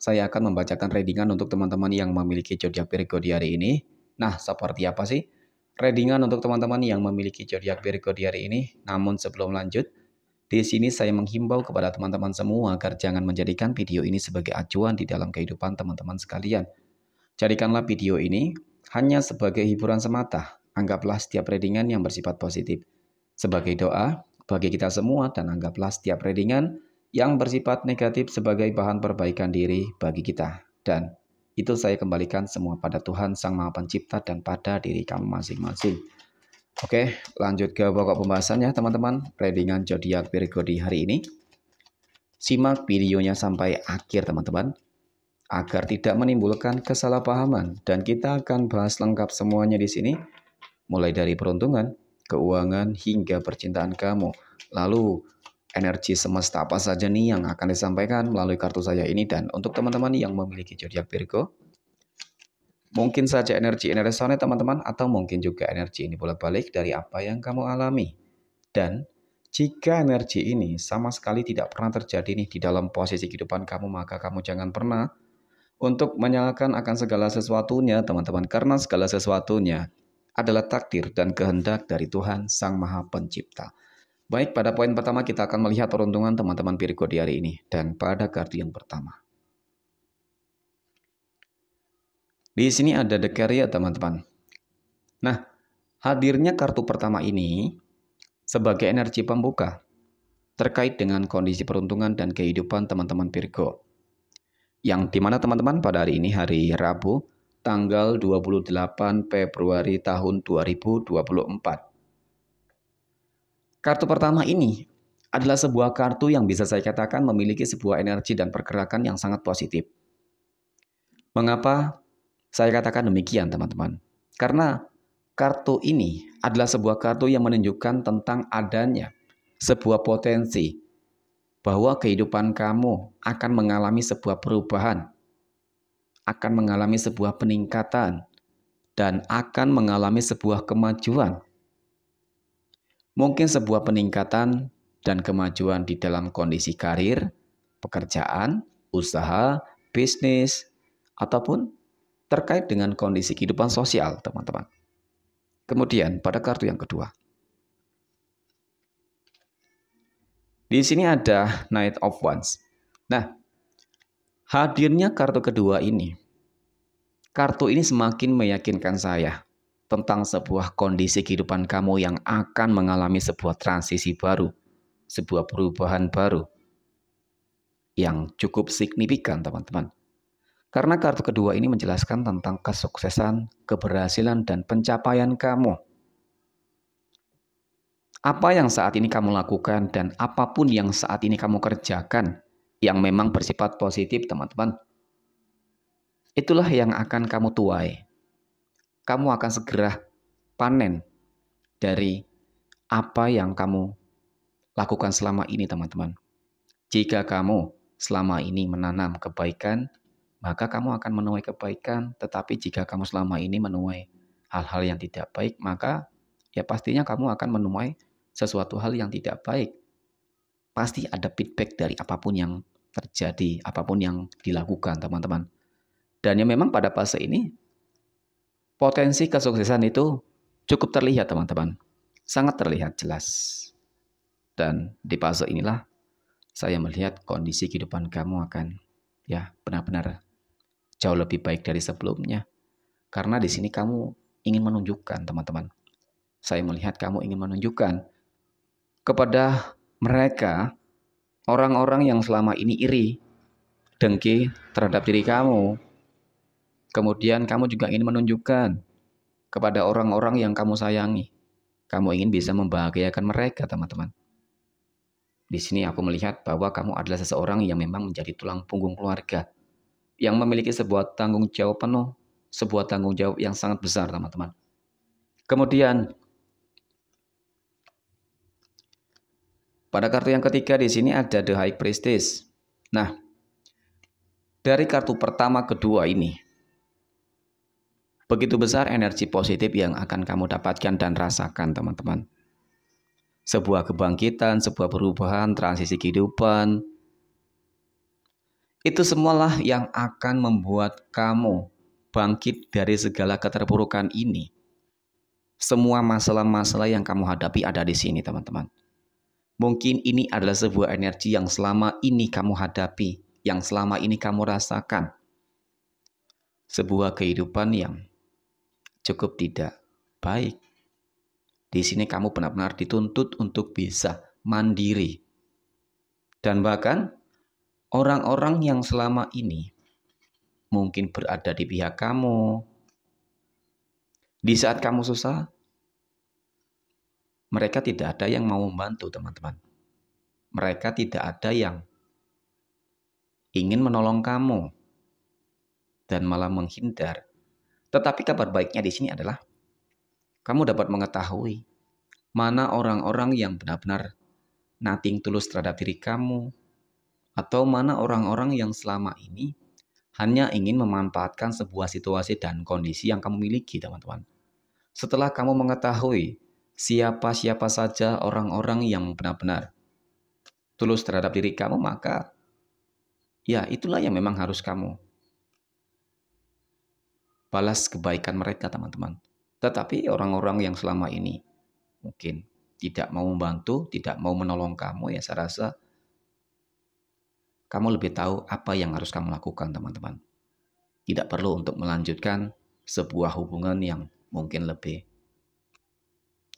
saya akan membacakan readingan untuk teman-teman yang memiliki zodiak Virgo di hari ini. Nah, seperti apa sih readingan untuk teman-teman yang memiliki zodiak Virgo di hari ini? Namun sebelum lanjut, di sini saya menghimbau kepada teman-teman semua agar jangan menjadikan video ini sebagai acuan di dalam kehidupan teman-teman sekalian. Jadikanlah video ini hanya sebagai hiburan semata. Anggaplah setiap readingan yang bersifat positif sebagai doa bagi kita semua dan anggaplah setiap readingan yang bersifat negatif sebagai bahan perbaikan diri bagi kita. Dan itu saya kembalikan semua pada Tuhan Sang Maha Pencipta dan pada diri kamu masing-masing. Oke, lanjut ke pokok pembahasannya teman-teman. Readingan zodiak Virgo di hari ini. Simak videonya sampai akhir teman-teman agar tidak menimbulkan kesalahpahaman dan kita akan bahas lengkap semuanya di sini mulai dari peruntungan, keuangan hingga percintaan kamu. Lalu energi semesta apa saja nih yang akan disampaikan melalui kartu saya ini dan untuk teman-teman yang memiliki zodiak Virgo mungkin saja energi ini resonate teman-teman atau mungkin juga energi ini bolak-balik dari apa yang kamu alami dan jika energi ini sama sekali tidak pernah terjadi nih di dalam posisi kehidupan kamu maka kamu jangan pernah untuk menyalahkan akan segala sesuatunya teman-teman karena segala sesuatunya adalah takdir dan kehendak dari Tuhan Sang Maha Pencipta. Baik, pada poin pertama kita akan melihat peruntungan teman-teman Virgo di hari ini dan pada kartu yang pertama. Di sini ada The Carrier, teman-teman. Nah, hadirnya kartu pertama ini sebagai energi pembuka terkait dengan kondisi peruntungan dan kehidupan teman-teman Virgo. Yang dimana teman-teman pada hari ini hari Rabu tanggal 28 Februari tahun 2024 Kartu pertama ini adalah sebuah kartu yang bisa saya katakan memiliki sebuah energi dan pergerakan yang sangat positif. Mengapa saya katakan demikian, teman-teman? Karena kartu ini adalah sebuah kartu yang menunjukkan tentang adanya sebuah potensi bahwa kehidupan kamu akan mengalami sebuah perubahan, akan mengalami sebuah peningkatan, dan akan mengalami sebuah kemajuan mungkin sebuah peningkatan dan kemajuan di dalam kondisi karir, pekerjaan, usaha, bisnis, ataupun terkait dengan kondisi kehidupan sosial, teman-teman. Kemudian, pada kartu yang kedua, di sini ada Knight of Wands. Nah, hadirnya kartu kedua ini, kartu ini semakin meyakinkan saya tentang sebuah kondisi kehidupan kamu yang akan mengalami sebuah transisi baru, sebuah perubahan baru yang cukup signifikan, teman-teman. Karena kartu kedua ini menjelaskan tentang kesuksesan, keberhasilan, dan pencapaian kamu. Apa yang saat ini kamu lakukan dan apapun yang saat ini kamu kerjakan yang memang bersifat positif, teman-teman. Itulah yang akan kamu tuai kamu akan segera panen dari apa yang kamu lakukan selama ini, teman-teman. Jika kamu selama ini menanam kebaikan, maka kamu akan menuai kebaikan. Tetapi jika kamu selama ini menuai hal-hal yang tidak baik, maka ya pastinya kamu akan menuai sesuatu hal yang tidak baik. Pasti ada feedback dari apapun yang terjadi, apapun yang dilakukan, teman-teman. Dan yang memang pada fase ini potensi kesuksesan itu cukup terlihat teman-teman. Sangat terlihat jelas. Dan di fase inilah saya melihat kondisi kehidupan kamu akan ya benar-benar jauh lebih baik dari sebelumnya. Karena di sini kamu ingin menunjukkan teman-teman. Saya melihat kamu ingin menunjukkan kepada mereka orang-orang yang selama ini iri, dengki terhadap diri kamu, Kemudian kamu juga ingin menunjukkan kepada orang-orang yang kamu sayangi. Kamu ingin bisa membahagiakan mereka, teman-teman. Di sini aku melihat bahwa kamu adalah seseorang yang memang menjadi tulang punggung keluarga, yang memiliki sebuah tanggung jawab penuh, sebuah tanggung jawab yang sangat besar, teman-teman. Kemudian, pada kartu yang ketiga di sini ada The High Priestess. Nah, dari kartu pertama kedua ini, Begitu besar energi positif yang akan kamu dapatkan dan rasakan, teman-teman. Sebuah kebangkitan, sebuah perubahan, transisi kehidupan. Itu semualah yang akan membuat kamu bangkit dari segala keterpurukan ini. Semua masalah-masalah yang kamu hadapi ada di sini, teman-teman. Mungkin ini adalah sebuah energi yang selama ini kamu hadapi, yang selama ini kamu rasakan. Sebuah kehidupan yang cukup tidak baik. Di sini kamu benar-benar dituntut untuk bisa mandiri. Dan bahkan orang-orang yang selama ini mungkin berada di pihak kamu, di saat kamu susah, mereka tidak ada yang mau membantu teman-teman. Mereka tidak ada yang ingin menolong kamu dan malah menghindar tetapi kabar baiknya di sini adalah kamu dapat mengetahui mana orang-orang yang benar-benar nating tulus terhadap diri kamu atau mana orang-orang yang selama ini hanya ingin memanfaatkan sebuah situasi dan kondisi yang kamu miliki, teman-teman. Setelah kamu mengetahui siapa-siapa saja orang-orang yang benar-benar tulus terhadap diri kamu, maka ya itulah yang memang harus kamu balas kebaikan mereka teman-teman. Tetapi orang-orang yang selama ini mungkin tidak mau membantu, tidak mau menolong kamu ya saya rasa kamu lebih tahu apa yang harus kamu lakukan teman-teman. Tidak perlu untuk melanjutkan sebuah hubungan yang mungkin lebih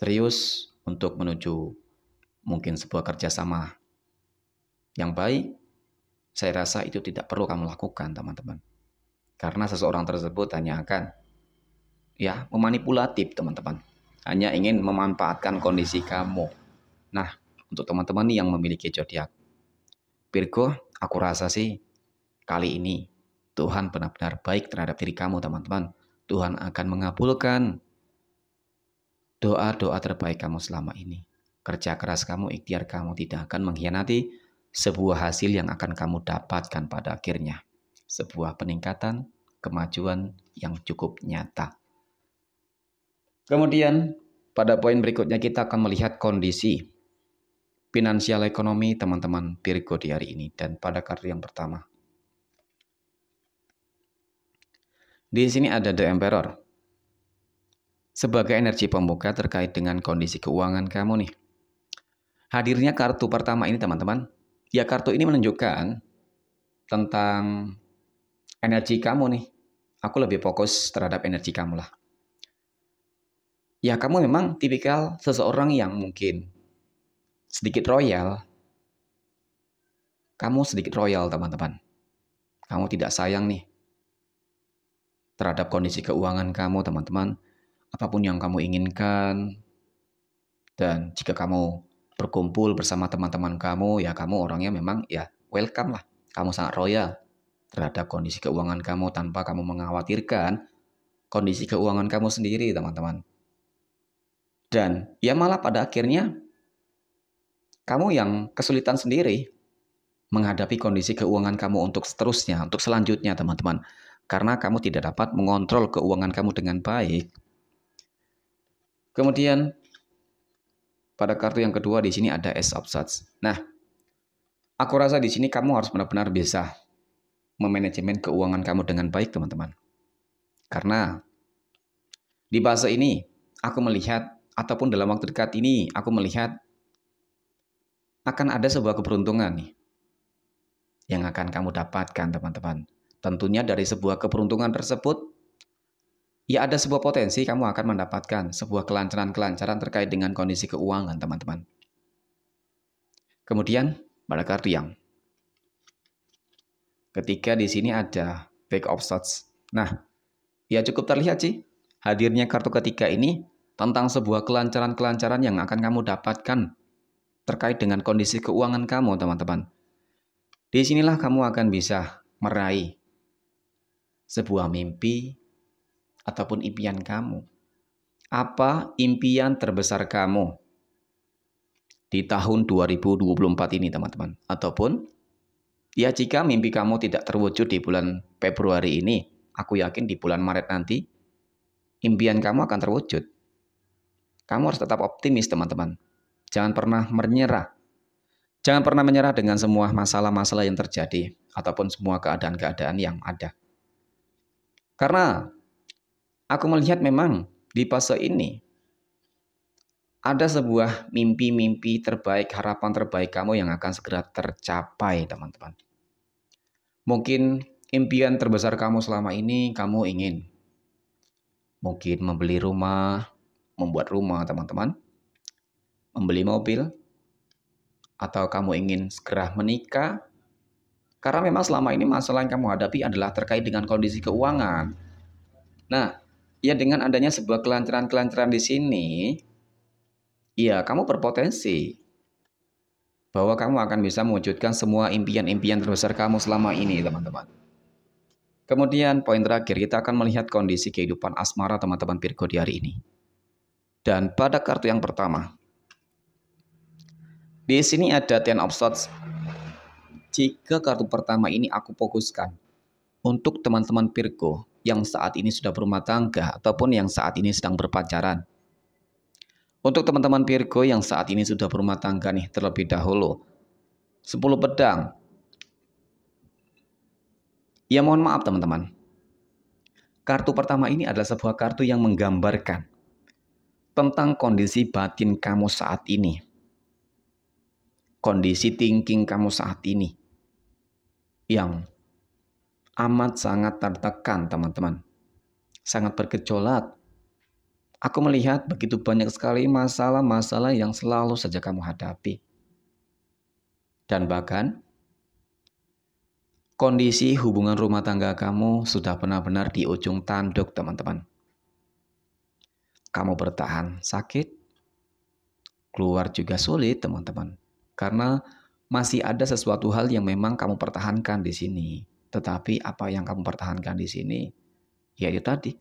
serius untuk menuju mungkin sebuah kerjasama yang baik, saya rasa itu tidak perlu kamu lakukan, teman-teman. Karena seseorang tersebut hanya akan ya memanipulatif teman-teman. Hanya ingin memanfaatkan kondisi kamu. Nah, untuk teman-teman yang memiliki zodiak Virgo, aku rasa sih kali ini Tuhan benar-benar baik terhadap diri kamu teman-teman. Tuhan akan mengabulkan doa-doa terbaik kamu selama ini. Kerja keras kamu, ikhtiar kamu tidak akan mengkhianati sebuah hasil yang akan kamu dapatkan pada akhirnya sebuah peningkatan kemajuan yang cukup nyata. Kemudian, pada poin berikutnya kita akan melihat kondisi finansial ekonomi teman-teman Virgo di hari ini dan pada kartu yang pertama. Di sini ada The Emperor. Sebagai energi pembuka terkait dengan kondisi keuangan kamu nih. Hadirnya kartu pertama ini teman-teman, ya kartu ini menunjukkan tentang energi kamu nih. Aku lebih fokus terhadap energi kamu lah. Ya kamu memang tipikal seseorang yang mungkin sedikit royal. Kamu sedikit royal teman-teman. Kamu tidak sayang nih terhadap kondisi keuangan kamu teman-teman. Apapun yang kamu inginkan. Dan jika kamu berkumpul bersama teman-teman kamu, ya kamu orangnya memang ya welcome lah. Kamu sangat royal terhadap kondisi keuangan kamu tanpa kamu mengkhawatirkan kondisi keuangan kamu sendiri, teman-teman. Dan ya malah pada akhirnya kamu yang kesulitan sendiri menghadapi kondisi keuangan kamu untuk seterusnya, untuk selanjutnya, teman-teman. Karena kamu tidak dapat mengontrol keuangan kamu dengan baik. Kemudian pada kartu yang kedua di sini ada S of Swords. Nah, aku rasa di sini kamu harus benar-benar bisa memanajemen keuangan kamu dengan baik, teman-teman. Karena di fase ini aku melihat ataupun dalam waktu dekat ini aku melihat akan ada sebuah keberuntungan nih yang akan kamu dapatkan, teman-teman. Tentunya dari sebuah keberuntungan tersebut ya ada sebuah potensi kamu akan mendapatkan sebuah kelancaran-kelancaran terkait dengan kondisi keuangan, teman-teman. Kemudian, pada kartu yang Ketika di sini ada back of shots, Nah, ya cukup terlihat sih hadirnya kartu ketiga ini tentang sebuah kelancaran-kelancaran yang akan kamu dapatkan terkait dengan kondisi keuangan kamu, teman-teman. Di sinilah kamu akan bisa meraih sebuah mimpi ataupun impian kamu. Apa impian terbesar kamu di tahun 2024 ini, teman-teman? Ataupun Ya jika mimpi kamu tidak terwujud di bulan Februari ini, aku yakin di bulan Maret nanti, impian kamu akan terwujud. Kamu harus tetap optimis teman-teman. Jangan pernah menyerah. Jangan pernah menyerah dengan semua masalah-masalah yang terjadi ataupun semua keadaan-keadaan yang ada. Karena aku melihat memang di fase ini ada sebuah mimpi-mimpi terbaik, harapan terbaik kamu yang akan segera tercapai, teman-teman. Mungkin impian terbesar kamu selama ini kamu ingin mungkin membeli rumah, membuat rumah, teman-teman. Membeli mobil atau kamu ingin segera menikah. Karena memang selama ini masalah yang kamu hadapi adalah terkait dengan kondisi keuangan. Nah, ya dengan adanya sebuah kelancaran-kelancaran di sini, Iya, kamu berpotensi bahwa kamu akan bisa mewujudkan semua impian-impian terbesar kamu selama ini, teman-teman. Kemudian poin terakhir, kita akan melihat kondisi kehidupan asmara teman-teman Virgo di hari ini. Dan pada kartu yang pertama, di sini ada Ten of Swords. Jika kartu pertama ini aku fokuskan untuk teman-teman Virgo yang saat ini sudah berumah tangga ataupun yang saat ini sedang berpacaran, untuk teman-teman Virgo yang saat ini sudah berumah tangga nih terlebih dahulu. 10 pedang. Ya mohon maaf teman-teman. Kartu pertama ini adalah sebuah kartu yang menggambarkan tentang kondisi batin kamu saat ini. Kondisi thinking kamu saat ini. Yang amat sangat tertekan teman-teman. Sangat bergejolak Aku melihat begitu banyak sekali masalah-masalah yang selalu saja kamu hadapi. Dan bahkan kondisi hubungan rumah tangga kamu sudah benar-benar di ujung tanduk, teman-teman. Kamu bertahan sakit, keluar juga sulit, teman-teman. Karena masih ada sesuatu hal yang memang kamu pertahankan di sini. Tetapi apa yang kamu pertahankan di sini, yaitu tadi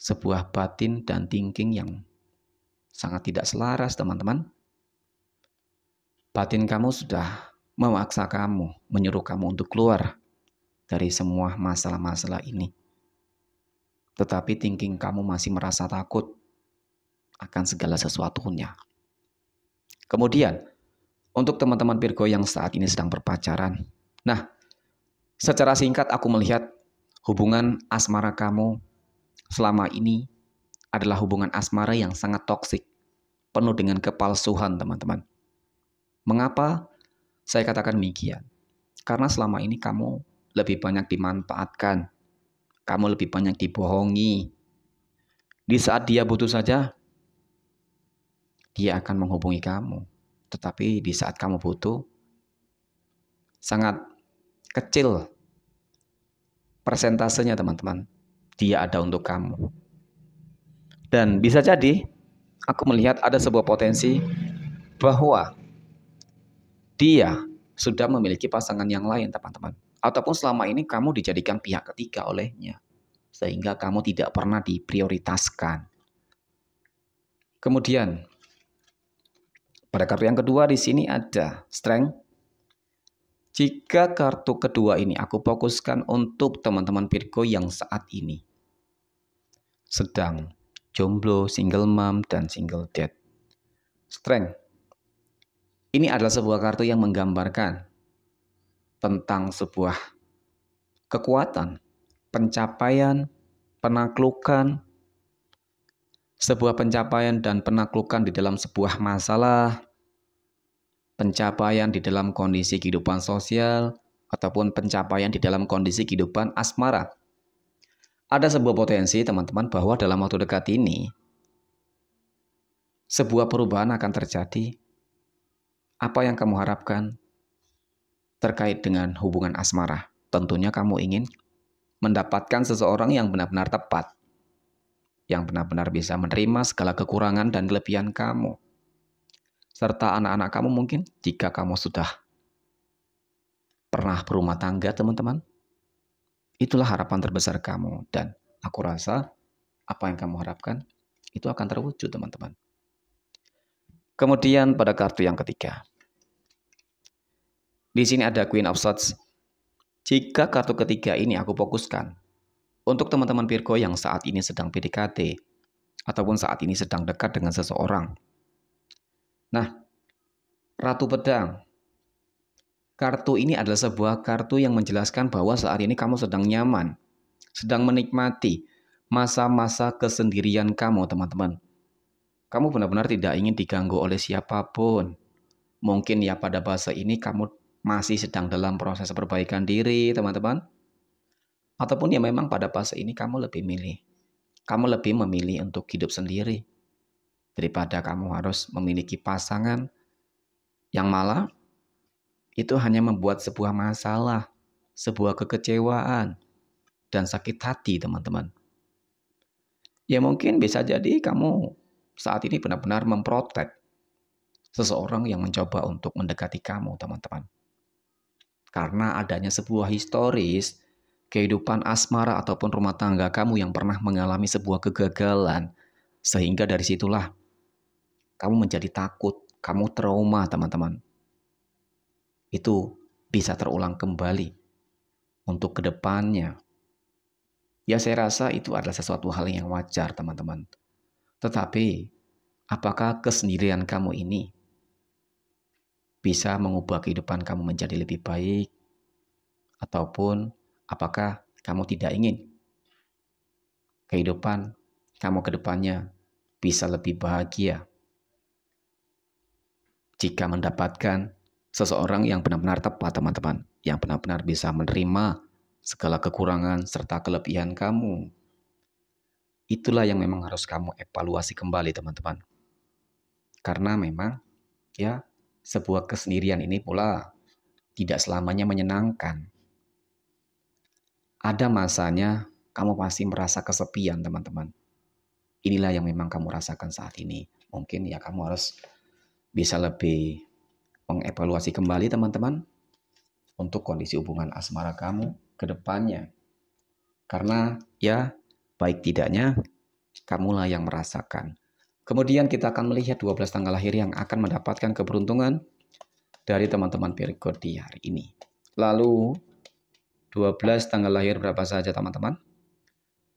sebuah batin dan thinking yang sangat tidak selaras, teman-teman. Batin kamu sudah memaksa kamu, menyuruh kamu untuk keluar dari semua masalah-masalah ini. Tetapi thinking kamu masih merasa takut akan segala sesuatunya. Kemudian, untuk teman-teman Virgo yang saat ini sedang berpacaran. Nah, secara singkat aku melihat hubungan asmara kamu selama ini adalah hubungan asmara yang sangat toksik, penuh dengan kepalsuhan, teman-teman. Mengapa saya katakan demikian? Karena selama ini kamu lebih banyak dimanfaatkan, kamu lebih banyak dibohongi. Di saat dia butuh saja, dia akan menghubungi kamu. Tetapi di saat kamu butuh, sangat kecil persentasenya teman-teman dia ada untuk kamu. Dan bisa jadi aku melihat ada sebuah potensi bahwa dia sudah memiliki pasangan yang lain, teman-teman. Ataupun selama ini kamu dijadikan pihak ketiga olehnya. Sehingga kamu tidak pernah diprioritaskan. Kemudian, pada kartu yang kedua di sini ada strength. Jika kartu kedua ini aku fokuskan untuk teman-teman Virgo yang saat ini sedang, jomblo, single mom, dan single dad. Strength. Ini adalah sebuah kartu yang menggambarkan tentang sebuah kekuatan, pencapaian, penaklukan, sebuah pencapaian dan penaklukan di dalam sebuah masalah, pencapaian di dalam kondisi kehidupan sosial, ataupun pencapaian di dalam kondisi kehidupan asmara ada sebuah potensi teman-teman bahwa dalam waktu dekat ini sebuah perubahan akan terjadi. Apa yang kamu harapkan terkait dengan hubungan asmara? Tentunya kamu ingin mendapatkan seseorang yang benar-benar tepat, yang benar-benar bisa menerima segala kekurangan dan kelebihan kamu, serta anak-anak kamu mungkin jika kamu sudah pernah berumah tangga, teman-teman, Itulah harapan terbesar kamu dan aku rasa apa yang kamu harapkan itu akan terwujud teman-teman. Kemudian pada kartu yang ketiga. Di sini ada Queen of Swords. Jika kartu ketiga ini aku fokuskan untuk teman-teman Virgo yang saat ini sedang PDKT ataupun saat ini sedang dekat dengan seseorang. Nah, Ratu Pedang Kartu ini adalah sebuah kartu yang menjelaskan bahwa saat ini kamu sedang nyaman, sedang menikmati masa-masa kesendirian kamu, teman-teman. Kamu benar-benar tidak ingin diganggu oleh siapapun. Mungkin ya pada bahasa ini kamu masih sedang dalam proses perbaikan diri, teman-teman. Ataupun ya memang pada bahasa ini kamu lebih milih. Kamu lebih memilih untuk hidup sendiri daripada kamu harus memiliki pasangan yang malah itu hanya membuat sebuah masalah, sebuah kekecewaan, dan sakit hati, teman-teman. Ya mungkin bisa jadi kamu saat ini benar-benar memprotek seseorang yang mencoba untuk mendekati kamu, teman-teman. Karena adanya sebuah historis kehidupan asmara ataupun rumah tangga kamu yang pernah mengalami sebuah kegagalan, sehingga dari situlah kamu menjadi takut, kamu trauma, teman-teman itu bisa terulang kembali untuk kedepannya. Ya saya rasa itu adalah sesuatu hal yang wajar teman-teman. Tetapi apakah kesendirian kamu ini bisa mengubah kehidupan kamu menjadi lebih baik ataupun apakah kamu tidak ingin kehidupan kamu kedepannya bisa lebih bahagia jika mendapatkan seseorang yang benar-benar tepat teman-teman, yang benar-benar bisa menerima segala kekurangan serta kelebihan kamu. Itulah yang memang harus kamu evaluasi kembali teman-teman. Karena memang ya sebuah kesendirian ini pula tidak selamanya menyenangkan. Ada masanya kamu pasti merasa kesepian teman-teman. Inilah yang memang kamu rasakan saat ini. Mungkin ya kamu harus bisa lebih mengevaluasi kembali teman-teman untuk kondisi hubungan asmara kamu ke depannya. Karena ya baik tidaknya kamulah yang merasakan. Kemudian kita akan melihat 12 tanggal lahir yang akan mendapatkan keberuntungan dari teman-teman Virgo di hari ini. Lalu 12 tanggal lahir berapa saja teman-teman?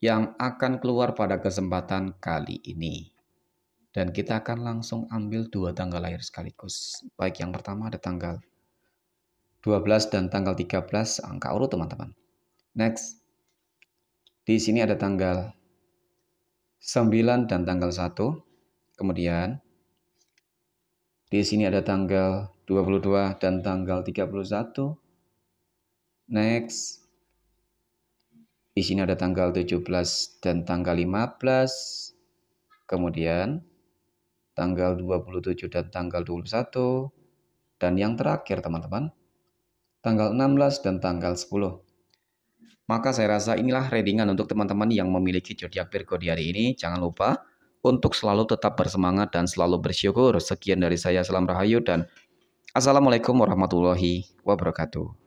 Yang akan keluar pada kesempatan kali ini dan kita akan langsung ambil dua tanggal lahir sekaligus. Baik, yang pertama ada tanggal 12 dan tanggal 13 angka urut teman-teman. Next. Di sini ada tanggal 9 dan tanggal 1. Kemudian di sini ada tanggal 22 dan tanggal 31. Next. Di sini ada tanggal 17 dan tanggal 15. Kemudian tanggal 27 dan tanggal 21, dan yang terakhir teman-teman, tanggal 16 dan tanggal 10. Maka saya rasa inilah readingan untuk teman-teman yang memiliki zodiak Virgo di hari ini. Jangan lupa untuk selalu tetap bersemangat dan selalu bersyukur. Sekian dari saya, Salam Rahayu dan Assalamualaikum warahmatullahi wabarakatuh.